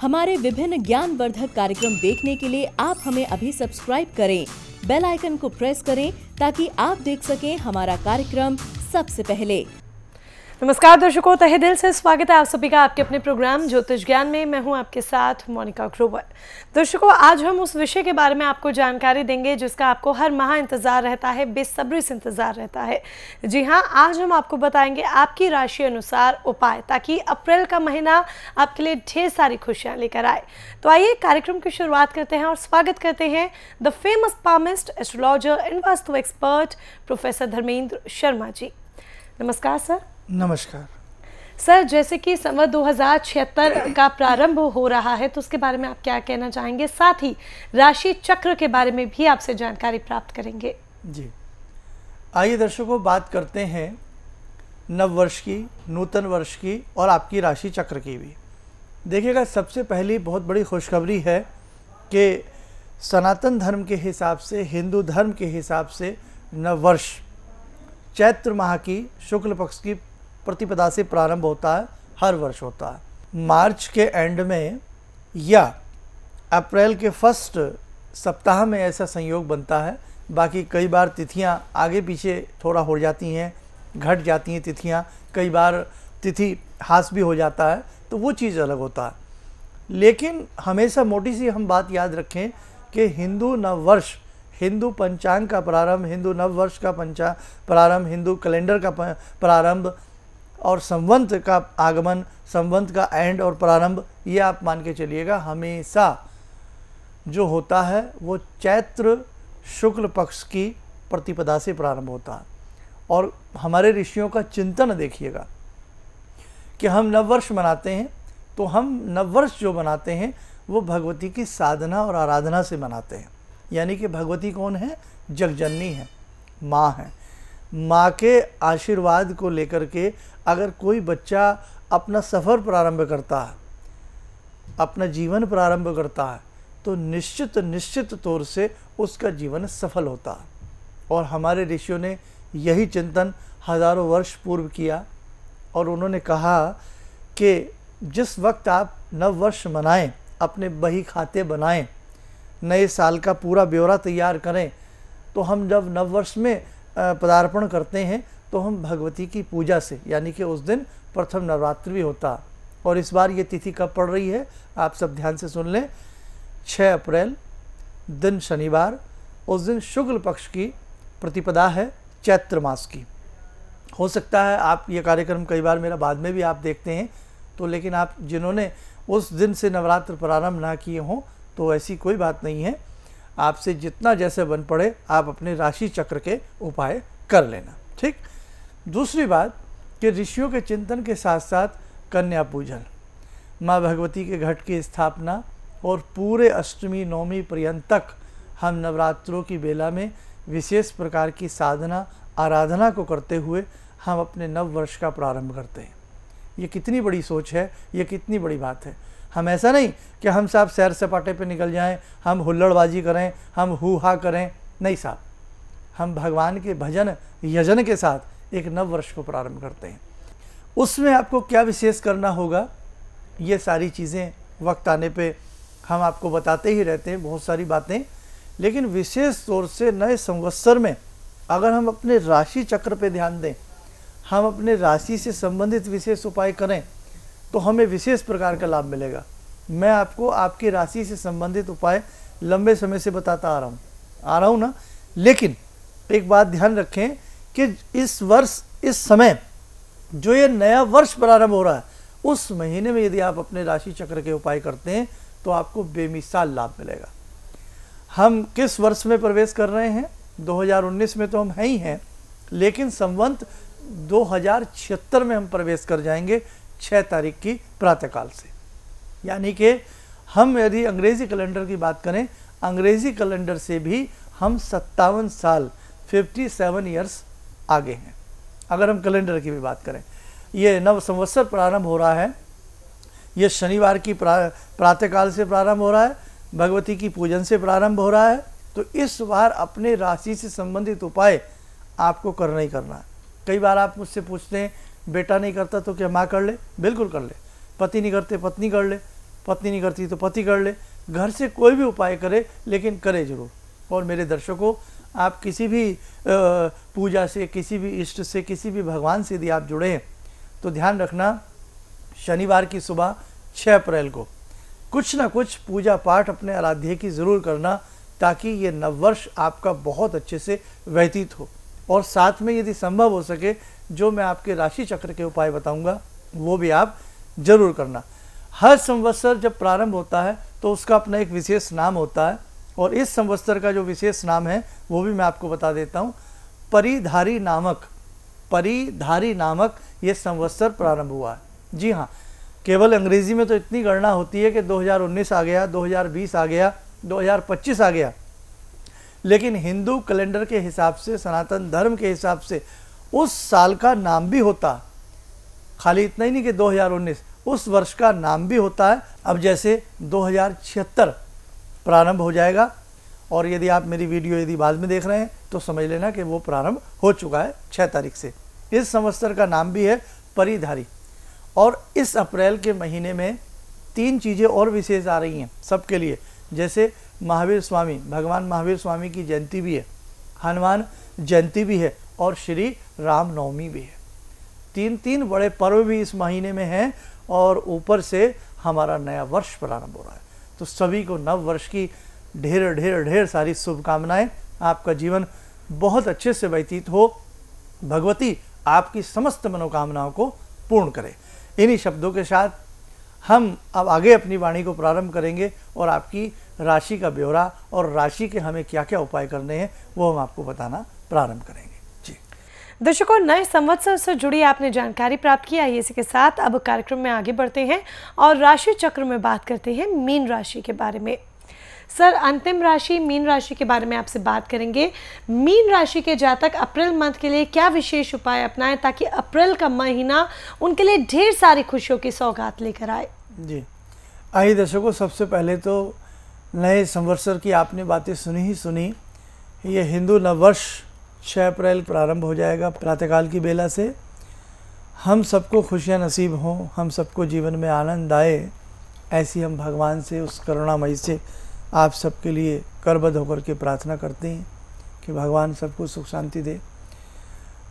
हमारे विभिन्न ज्ञानवर्धक कार्यक्रम देखने के लिए आप हमें अभी सब्सक्राइब करें बेल आइकन को प्रेस करें ताकि आप देख सकें हमारा कार्यक्रम सबसे पहले नमस्कार दर्शकों तहे दिल से स्वागत है आप सभी का आपके अपने प्रोग्राम ज्योतिष ज्ञान में मैं हूं आपके साथ मोनिका ग्रोवर दर्शकों आज हम उस विषय के बारे में आपको जानकारी देंगे जिसका आपको हर माह इंतज़ार रहता है बेसब्री से इंतज़ार रहता है जी हां आज हम आपको बताएंगे आपकी राशि अनुसार उपाय ताकि अप्रैल का महीना आपके लिए ढेर सारी खुशियाँ लेकर आए तो आइए कार्यक्रम की शुरुआत करते हैं और स्वागत करते हैं the famous palmist astrologer and vastu expert professor Dharmendra Sharma ji नमस्कार सर नमस्कार सर जैसे कि संवत दो का प्रारंभ हो रहा है तो उसके बारे में आप क्या कहना चाहेंगे साथ ही राशि चक्र के बारे में भी आपसे जानकारी प्राप्त करेंगे जी आइए दर्शकों बात करते हैं नव वर्ष की नूतन वर्ष की और आपकी राशि चक्र की भी देखिएगा सबसे पहली बहुत बड़ी खुशखबरी है कि सनातन धर्म के हिसाब से हिंदू धर्म के हिसाब से नववर्ष चैत्र माह की शुक्ल पक्ष की प्रतिपदा से प्रारंभ होता है हर वर्ष होता है मार्च के एंड में या अप्रैल के फर्स्ट सप्ताह में ऐसा संयोग बनता है बाकी कई बार तिथियां आगे पीछे थोड़ा हो जाती हैं घट जाती हैं तिथियां कई बार तिथि हास भी हो जाता है तो वो चीज़ अलग होता है लेकिन हमेशा मोटी सी हम बात याद रखें कि हिंदू नववर्ष हिंदू पंचांग का प्रारंभ हिंदू नववर्ष का पंचा प्रारंभ हिंदू कैलेंडर का प्रारंभ और संवंत का आगमन संवंत का एंड और प्रारंभ ये आप मान के चलिएगा हमेशा जो होता है वो चैत्र शुक्ल पक्ष की प्रतिपदा से प्रारंभ होता है और हमारे ऋषियों का चिंतन देखिएगा कि हम नववर्ष मनाते हैं तो हम नववर्ष जो मनाते हैं वो भगवती की साधना और आराधना से मनाते हैं यानी कि भगवती कौन है जगजननी है माँ है माँ के आशीर्वाद को लेकर के अगर कोई बच्चा अपना सफ़र प्रारंभ करता है अपना जीवन प्रारंभ करता है तो निश्चित निश्चित तौर से उसका जीवन सफल होता है और हमारे ऋषियों ने यही चिंतन हज़ारों वर्ष पूर्व किया और उन्होंने कहा कि जिस वक्त आप नववर्ष मनाएं अपने बही खाते बनाएं नए साल का पूरा ब्यौरा तैयार करें तो हम जब नववर्ष में पदार्पण करते हैं तो हम भगवती की पूजा से यानी कि उस दिन प्रथम नवरात्रि भी होता और इस बार ये तिथि कब पड़ रही है आप सब ध्यान से सुन लें छः अप्रैल दिन शनिवार उस दिन शुक्ल पक्ष की प्रतिपदा है चैत्र मास की हो सकता है आप ये कार्यक्रम कई बार मेरा बाद में भी आप देखते हैं तो लेकिन आप जिन्होंने उस दिन से नवरात्र प्रारंभ ना किए हों तो ऐसी कोई बात नहीं है आपसे जितना जैसे बन पड़े आप अपने राशि चक्र के उपाय कर लेना ठीक दूसरी बात कि ऋषियों के चिंतन के साथ साथ कन्या पूजन माँ भगवती के घट की स्थापना और पूरे अष्टमी नवमी पर्यंत तक हम नवरात्रों की बेला में विशेष प्रकार की साधना आराधना को करते हुए हम अपने नव वर्ष का प्रारंभ करते हैं ये कितनी बड़ी सोच है ये कितनी बड़ी बात है हम ऐसा नहीं कि हम साहब सैर सपाटे पे निकल जाएं हम हुल्लड़बाजी करें हम हु हा करें नहीं साहब हम भगवान के भजन यजन के साथ एक नव वर्ष को प्रारंभ करते हैं उसमें आपको क्या विशेष करना होगा ये सारी चीज़ें वक्त आने पे हम आपको बताते ही रहते हैं बहुत सारी बातें लेकिन विशेष तौर से नए संवत्सर में अगर हम अपने राशि चक्र पे ध्यान दें हम अपने राशि से संबंधित विशेष उपाय करें तो हमें विशेष प्रकार का लाभ मिलेगा मैं आपको आपकी राशि से संबंधित उपाय लंबे समय से बताता आ रहा हूँ आ रहा हूँ ना लेकिन एक बात ध्यान रखें कि इस वर्ष इस समय जो ये नया वर्ष प्रारंभ हो रहा है उस महीने में यदि आप अपने राशि चक्र के उपाय करते हैं तो आपको बेमिसाल लाभ मिलेगा हम किस वर्ष में प्रवेश कर रहे हैं 2019 में तो हम हैं ही हैं लेकिन संवंत दो में हम प्रवेश कर जाएंगे छः तारीख की प्रातःकाल से यानी कि हम यदि अंग्रेज़ी कैलेंडर की बात करें अंग्रेज़ी कैलेंडर से भी हम सत्तावन साल 57 सेवन ईयर्स आगे हैं अगर हम कैलेंडर की भी बात करें ये नव संवत्सर प्रारंभ हो रहा है ये शनिवार की प्रा, प्रातःकाल से प्रारंभ हो रहा है भगवती की पूजन से प्रारंभ हो रहा है तो इस बार अपने राशि से संबंधित उपाय आपको करना ही करना है कई बार आप मुझसे पूछते हैं बेटा नहीं करता तो क्या माँ कर ले बिल्कुल कर ले पति नहीं करते पत्नी कर ले पत्नी नहीं करती तो पति कर ले घर से कोई भी उपाय करे लेकिन करे जरूर और मेरे दर्शकों आप किसी भी पूजा से किसी भी इष्ट से किसी भी भगवान से यदि आप जुड़े हैं तो ध्यान रखना शनिवार की सुबह 6 अप्रैल को कुछ ना कुछ पूजा पाठ अपने आराध्य की ज़रूर करना ताकि ये नववर्ष आपका बहुत अच्छे से व्यतीत हो और साथ में यदि संभव हो सके जो मैं आपके राशि चक्र के उपाय बताऊंगा वो भी आप जरूर करना हर संवत्सर जब प्रारंभ होता है तो उसका अपना एक विशेष नाम होता है और इस संवत्सर का जो विशेष नाम है वो भी मैं आपको बता देता हूँ परिधारी नामक परिधारी नामक ये संवत्सर प्रारंभ हुआ है जी हाँ केवल अंग्रेजी में तो इतनी गणना होती है कि 2019 आ गया 2020 आ गया 2025 आ गया लेकिन हिंदू कैलेंडर के हिसाब से सनातन धर्म के हिसाब से उस साल का नाम भी होता खाली इतना ही नहीं कि 2019 उस वर्ष का नाम भी होता है अब जैसे दो प्रारंभ हो जाएगा और यदि आप मेरी वीडियो यदि बाद में देख रहे हैं तो समझ लेना कि वो प्रारंभ हो चुका है छः तारीख से इस संवत्सर का नाम भी है परिधारी और इस अप्रैल के महीने में तीन चीज़ें और विशेष आ रही हैं सबके लिए जैसे महावीर स्वामी भगवान महावीर स्वामी की जयंती भी है हनुमान जयंती भी है और श्री रामनवमी भी है तीन तीन बड़े पर्व भी इस महीने में हैं और ऊपर से हमारा नया वर्ष प्रारंभ हो रहा है तो सभी को नव वर्ष की ढेर ढेर ढेर सारी शुभकामनाएं आपका जीवन बहुत अच्छे से व्यतीत हो भगवती आपकी समस्त मनोकामनाओं को पूर्ण करें इन्हीं शब्दों के साथ हम अब आगे अपनी वाणी को प्रारंभ करेंगे और आपकी राशि का ब्यौरा और राशि के हमें क्या क्या उपाय करने हैं वो हम आपको बताना प्रारंभ करेंगे दर्शकों नए संवत्सर से जुड़ी आपने जानकारी प्राप्त की आइए इसी के साथ अब कार्यक्रम में आगे बढ़ते हैं और राशि चक्र में बात करते हैं मीन राशि के बारे में सर अंतिम राशि मीन राशि के बारे में आपसे बात करेंगे मीन राशि के जातक अप्रैल मंथ के लिए क्या विशेष उपाय अपनाएं ताकि अप्रैल का महीना उनके लिए ढेर सारी खुशियों की सौगात लेकर आए जी आइए दर्शकों सबसे पहले तो नए संवत्सर की आपने बातें सुनी ही सुनी ये हिंदू नववर्ष छः अप्रैल प्रारंभ हो जाएगा प्रातःकाल की बेला से हम सबको खुशियाँ नसीब हों हम सबको जीवन में आनंद आए ऐसी हम भगवान से उस करुणामयी से आप सबके लिए करबद्ध होकर के प्रार्थना करते हैं कि भगवान सबको सुख शांति दे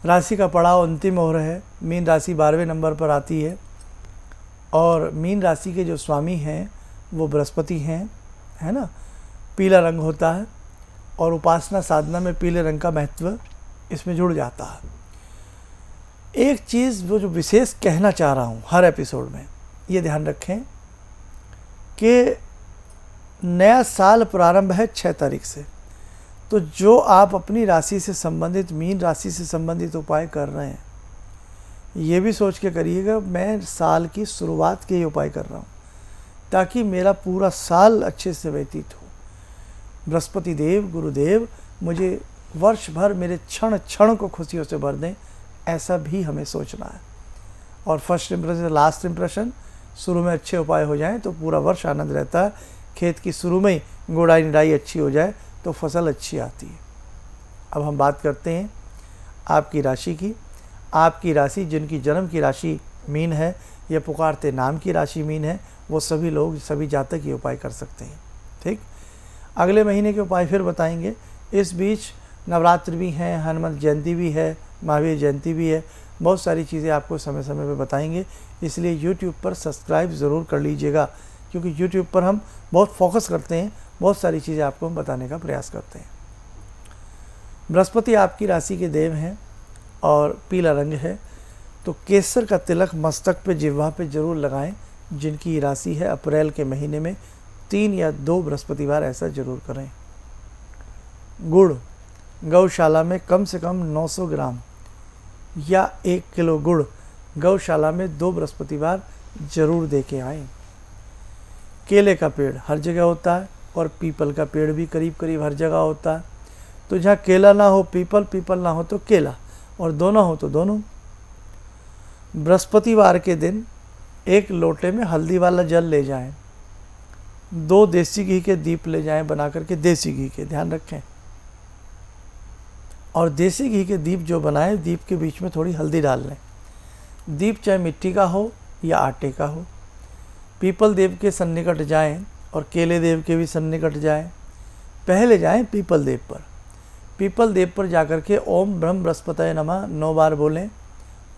राशि का पड़ाव अंतिम हो है मीन राशि बारहवें नंबर पर आती है और मीन राशि के जो स्वामी हैं वो बृहस्पति हैं है ना पीला रंग होता है और उपासना साधना में पीले रंग का महत्व इसमें जुड़ जाता है एक चीज़ वो जो विशेष कहना चाह रहा हूँ हर एपिसोड में ये ध्यान रखें कि नया साल प्रारंभ है छः तारीख से तो जो आप अपनी राशि से संबंधित मीन राशि से संबंधित उपाय कर रहे हैं ये भी सोच के करिएगा मैं साल की शुरुआत के ही उपाय कर रहा हूँ ताकि मेरा पूरा साल अच्छे से व्यतीत हो बृहस्पति देव गुरुदेव मुझे वर्ष भर मेरे क्षण क्षण को खुशियों से भर दें ऐसा भी हमें सोचना है और फर्स्ट इम्प्रेशन लास्ट इम्प्रेशन शुरू में अच्छे उपाय हो जाएं तो पूरा वर्ष आनंद रहता है खेत की शुरू में ही गोड़ाई निडाई अच्छी हो जाए तो फसल अच्छी आती है अब हम बात करते हैं आपकी राशि की आपकी राशि जिनकी जन्म की राशि मीन है या पुकारते नाम की राशि मीन है वो सभी लोग सभी जातक ये उपाय कर सकते हैं ठीक अगले महीने के उपाय फिर बताएंगे इस बीच नवरात्र भी हैं हनुमंत जयंती भी है महावीर जयंती भी है बहुत सारी चीज़ें आपको समय समय पर बताएंगे इसलिए YouTube पर सब्सक्राइब ज़रूर कर लीजिएगा क्योंकि YouTube पर हम बहुत फोकस करते हैं बहुत सारी चीज़ें आपको हम बताने का प्रयास करते हैं बृहस्पति आपकी राशि के देव हैं और पीला रंग है तो केसर का तिलक मस्तक पे जिह्वा पे ज़रूर लगाएं जिनकी राशि है अप्रैल के महीने में तीन या दो बृहस्पतिवार ऐसा जरूर करें गुड़ गौशाला में कम से कम 900 ग्राम या एक किलो गुड़ गौशाला में दो बृहस्पतिवार जरूर दे के आएँ केले का पेड़ हर जगह होता है और पीपल का पेड़ भी करीब करीब हर जगह होता है तो जहाँ केला ना हो पीपल पीपल ना हो तो केला और दोनों हो तो दोनों बृहस्पतिवार के दिन एक लोटे में हल्दी वाला जल ले जाएं दो देसी घी के दीप ले जाएं बना करके देसी घी के ध्यान रखें और देसी घी के दीप जो बनाएं दीप के बीच में थोड़ी हल्दी डाल लें दीप चाहे मिट्टी का हो या आटे का हो पीपल देव के सन्निकट जाएं और केले देव के भी सन्निकट जाएं पहले जाएं पीपल देव पर पीपल देव पर जाकर के ओम ब्रह्म बृहस्पतय नमा नौ बार बोलें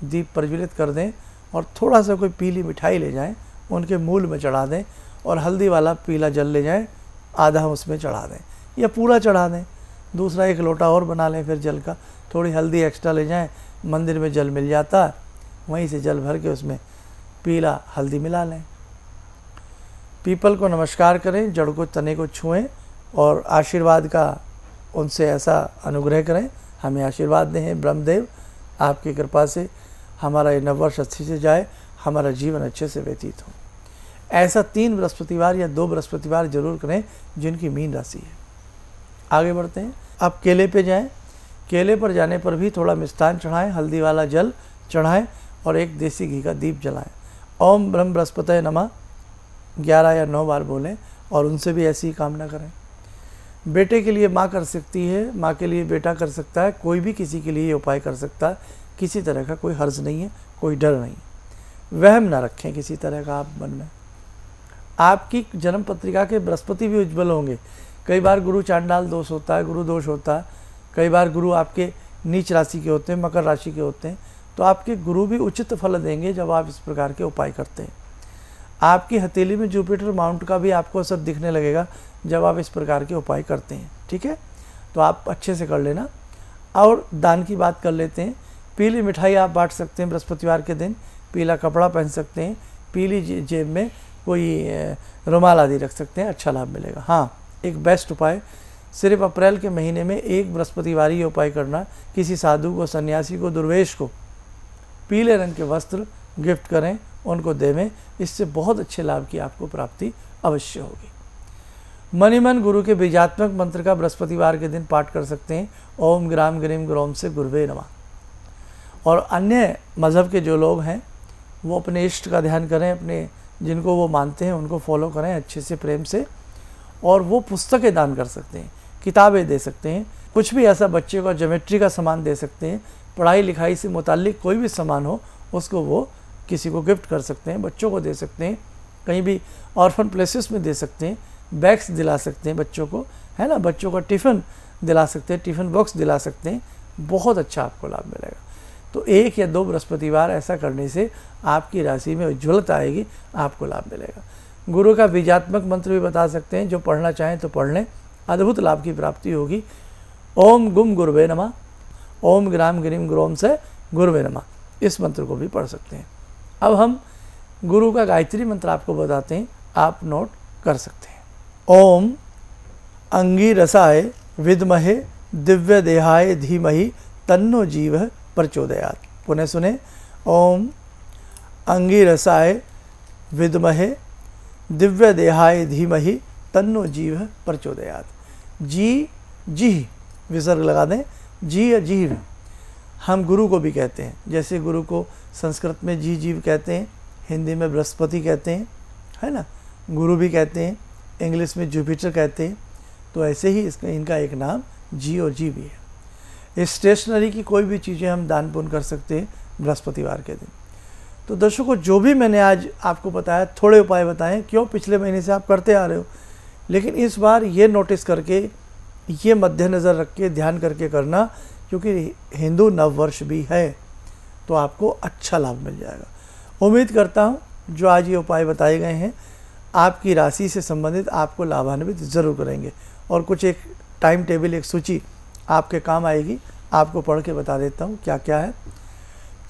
दीप प्रज्वलित कर दें और थोड़ा सा कोई पीली मिठाई ले जाएं उनके मूल में चढ़ा दें और हल्दी वाला पीला जल ले जाएँ आधा उसमें चढ़ा दें या पूरा चढ़ा दें दूसरा एक लोटा और बना लें फिर जल का थोड़ी हल्दी एक्स्ट्रा ले जाएँ मंदिर में जल मिल जाता है वहीं से जल भर के उसमें पीला हल्दी मिला लें पीपल को नमस्कार करें जड़ को तने को छुएं और आशीर्वाद का उनसे ऐसा अनुग्रह करें हमें आशीर्वाद दें ब्रह्मदेव आपकी कृपा से हमारा ये नववर्ष अच्छे से जाए हमारा जीवन अच्छे से व्यतीत हो ऐसा तीन बृहस्पतिवार या दो बृहस्पतिवार जरूर करें जिनकी मीन राशि है आगे बढ़ते हैं आप केले पे जाएं केले पर जाने पर भी थोड़ा मिष्ठान चढ़ाएं हल्दी वाला जल चढ़ाएं और एक देसी घी का दीप जलाएं ओम ब्रह्म बृहस्पत नमा ग्यारह या नौ बार बोलें और उनसे भी ऐसी ही कामना करें बेटे के लिए माँ कर सकती है माँ के लिए बेटा कर सकता है कोई भी किसी के लिए उपाय कर सकता है किसी तरह का कोई हर्ज नहीं है कोई डर नहीं वहम ना रखें किसी तरह का आप मन में आपकी जन्म पत्रिका के बृहस्पति भी उज्जवल होंगे कई बार गुरु चांडाल दोष होता है गुरु दोष होता है कई बार गुरु आपके नीच राशि के होते हैं मकर राशि के होते हैं तो आपके गुरु भी उचित फल देंगे जब आप इस प्रकार के उपाय करते हैं आपकी हथेली में जुपिटर माउंट का भी आपको असर दिखने लगेगा जब आप इस प्रकार के उपाय करते हैं ठीक है तो आप अच्छे से कर लेना और दान की बात कर लेते हैं पीली मिठाई आप बांट सकते हैं बृहस्पतिवार के दिन पीला कपड़ा पहन सकते हैं पीली जेब में कोई रुमाल आदि रख सकते हैं अच्छा लाभ मिलेगा हाँ एक बेस्ट उपाय सिर्फ अप्रैल के महीने में एक बृहस्पतिवार ही उपाय करना किसी साधु को सन्यासी को दुर्वेश को पीले रंग के वस्त्र गिफ्ट करें उनको देवें इससे बहुत अच्छे लाभ की आपको प्राप्ति अवश्य होगी मनी मन गुरु के बीजात्मक मंत्र का बृहस्पतिवार के दिन पाठ कर सकते हैं ओम ग्राम ग्रीम ग्रोम से गुरुवे नमा और अन्य मज़हब के जो लोग हैं वो अपने इष्ट का ध्यान करें अपने जिनको वो मानते हैं उनको फॉलो करें अच्छे से प्रेम से और वो पुस्तकें दान कर सकते हैं किताबें दे सकते हैं कुछ भी ऐसा बच्चे को जोमेट्री का सामान दे सकते हैं पढ़ाई लिखाई से मुतलिक कोई भी सामान हो उसको वो किसी को गिफ्ट कर सकते हैं बच्चों को दे सकते हैं कहीं भी ऑर्फन प्लेसेस में दे सकते हैं बैग्स दिला सकते हैं बच्चों को है ना बच्चों का टिफ़िन दिला सकते हैं टिफ़िन बॉक्स दिला सकते हैं बहुत अच्छा आपको लाभ मिलेगा तो एक या दो बृहस्पतिवार ऐसा करने से आपकी राशि में उज्ज्वलता आएगी आपको लाभ मिलेगा गुरु का बीजात्मक मंत्र भी बता सकते हैं जो पढ़ना चाहें तो पढ़ लें अद्भुत लाभ की प्राप्ति होगी ओम गुम गुरुवे नमा ओम ग्राम ग्रीम ग्रोम से गुरुवे नमा इस मंत्र को भी पढ़ सकते हैं अब हम गुरु का गायत्री मंत्र आपको बताते हैं आप नोट कर सकते हैं ओम अंगी रसाय विदमहे दिव्य देहाय धीमहि तन्नो जीव प्रचोदयात पुनः सुने ओम अंगिरसाय विदमहे दिव्य देहाय धीमहि तन्नो जीव प्रचोदयात जी जी विसर्ग लगा दें जी या जीव हम गुरु को भी कहते हैं जैसे गुरु को संस्कृत में जी जीव कहते हैं हिंदी में बृहस्पति कहते हैं है ना गुरु भी कहते हैं इंग्लिश में जुपिटर कहते हैं तो ऐसे ही इसका इनका एक नाम जी और जी भी है स्टेशनरी की कोई भी चीज़ें हम दान पुण्य कर सकते हैं बृहस्पतिवार के दिन तो दर्शकों जो भी मैंने आज आपको बताया थोड़े उपाय बताएं क्यों पिछले महीने से आप करते आ रहे हो लेकिन इस बार ये नोटिस करके ये मद्देनज़र रख के ध्यान करके करना क्योंकि हिंदू नववर्ष भी है तो आपको अच्छा लाभ मिल जाएगा उम्मीद करता हूँ जो आज ये उपाय बताए गए हैं आपकी राशि से संबंधित आपको लाभान्वित ज़रूर करेंगे और कुछ एक टाइम टेबल एक सूची आपके काम आएगी आपको पढ़ के बता देता हूँ क्या क्या है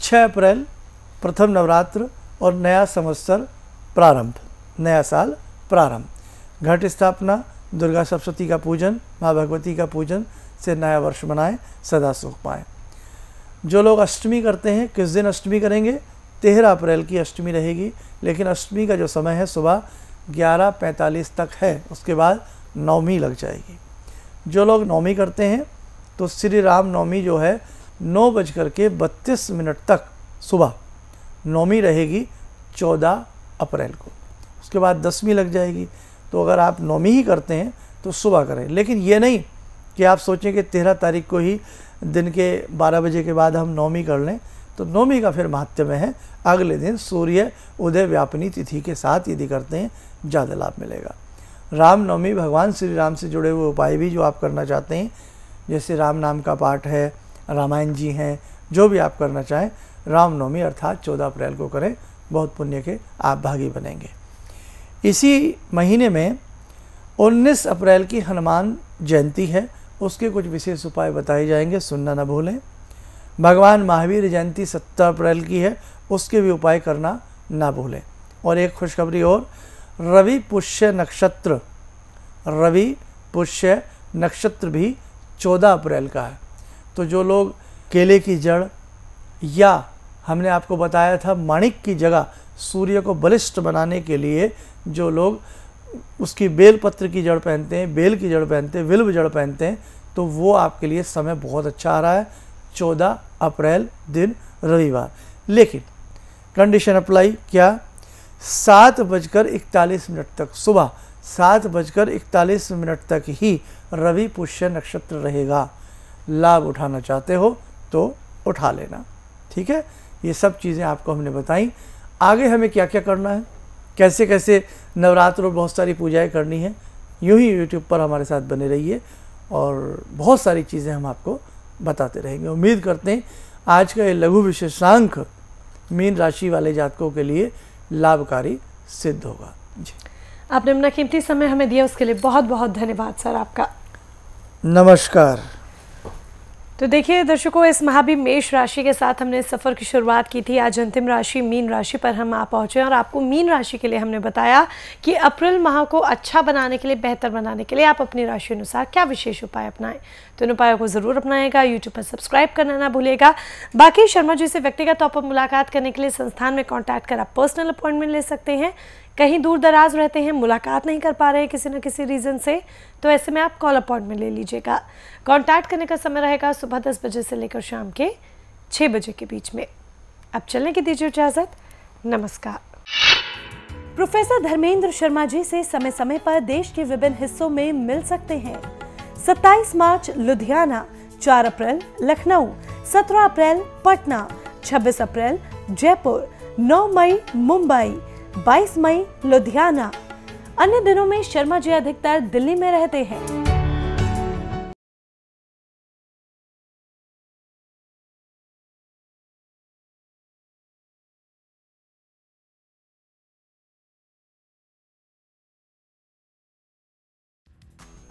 6 अप्रैल प्रथम नवरात्र और नया समस्तर प्रारंभ नया साल प्रारंभ घट स्थापना दुर्गा सप्तती का पूजन माँ भगवती का पूजन से नया वर्ष मनाएं सदा सुख पाएँ जो लोग अष्टमी करते हैं किस दिन अष्टमी करेंगे तेरह अप्रैल की अष्टमी रहेगी लेकिन अष्टमी का जो समय है सुबह ग्यारह पैंतालीस तक है उसके बाद नौमी लग जाएगी जो लोग नौमी करते हैं तो श्री राम नवमी जो है नौ बज कर के बत्तीस मिनट तक सुबह नौमी रहेगी चौदह अप्रैल को उसके बाद दसवीं लग जाएगी तो अगर आप नौमी ही करते हैं तो सुबह करें लेकिन ये नहीं कि आप सोचें कि तेरह तारीख को ही दिन के बारह बजे के बाद हम नौमी कर लें तो नौमी का फिर महत्व में है अगले दिन सूर्य उदय व्यापनी तिथि के साथ यदि करते हैं ज़्यादा लाभ मिलेगा रामनवमी भगवान श्री राम से जुड़े हुए उपाय भी जो आप करना चाहते हैं जैसे राम नाम का पाठ है रामायण जी हैं जो भी आप करना चाहें रामनवमी अर्थात 14 अप्रैल को करें बहुत पुण्य के आप भागी बनेंगे इसी महीने में 19 अप्रैल की हनुमान जयंती है उसके कुछ विशेष उपाय बताए जाएंगे सुनना न भूलें भगवान महावीर जयंती 17 अप्रैल की है उसके भी उपाय करना ना भूलें और एक खुशखबरी और रवि पुष्य नक्षत्र रवि पुष्य नक्षत्र भी 14 अप्रैल का है तो जो लोग केले की जड़ या हमने आपको बताया था माणिक की जगह सूर्य को बलिष्ठ बनाने के लिए जो लोग उसकी बेल पत्र की जड़ पहनते हैं बेल की जड़ पहनते हैं विल्व जड़ पहनते हैं तो वो आपके लिए समय बहुत अच्छा आ रहा है चौदह अप्रैल दिन रविवार लेकिन कंडीशन अप्लाई क्या सात बजकर इकतालीस मिनट तक सुबह सात बजकर इकतालीस मिनट तक ही रवि पुष्य नक्षत्र रहेगा लाभ उठाना चाहते हो तो उठा लेना ठीक है ये सब चीज़ें आपको हमने बताई आगे हमें क्या क्या करना है कैसे कैसे नवरात्र और बहुत सारी पूजाएं करनी है यूँ ही यूट्यूब पर हमारे साथ बने रहिए और बहुत सारी चीज़ें हम आपको बताते रहेंगे उम्मीद करते हैं आज का ये लघु विशेषांक मीन राशि वाले जातकों के लिए लाभकारी सिद्ध होगा जी आपने अपना कीमती समय हमें दिया उसके लिए बहुत बहुत धन्यवाद सर आपका नमस्कार तो देखिए दर्शकों इस महाभी मेष राशि के साथ हमने सफ़र की शुरुआत की थी आज अंतिम राशि मीन राशि पर हम आ पहुंचे और आपको मीन राशि के लिए हमने बताया कि अप्रैल माह को अच्छा बनाने के लिए बेहतर बनाने के लिए आप अपनी राशि अनुसार क्या विशेष उपाय अपनाएं तो इन उपायों को ज़रूर अपनाएगा यूट्यूब पर सब्सक्राइब करना ना भूलेगा बाकी शर्मा जी से व्यक्तिगत तौर पर मुलाकात करने के लिए संस्थान में कॉन्टैक्ट कर आप पर्सनल अपॉइंटमेंट ले सकते हैं कहीं दूर दराज रहते हैं मुलाकात नहीं कर पा रहे किसी न किसी रीज़न से तो ऐसे में आप कॉल अपॉइंटमेंट ले लीजिएगा कॉन्टैक्ट करने का समय रहेगा सुबह दस बजे से लेकर शाम के छह बजे के बीच में अब चलने की दीजिए इजाज़त नमस्कार प्रोफेसर धर्मेंद्र शर्मा जी से समय समय पर देश के विभिन्न हिस्सों में मिल सकते हैं 27 मार्च लुधियाना 4 अप्रैल लखनऊ 17 अप्रैल पटना 26 अप्रैल जयपुर 9 मई मुंबई 22 मई लुधियाना अन्य दिनों में शर्मा जी अधिकतर दिल्ली में रहते हैं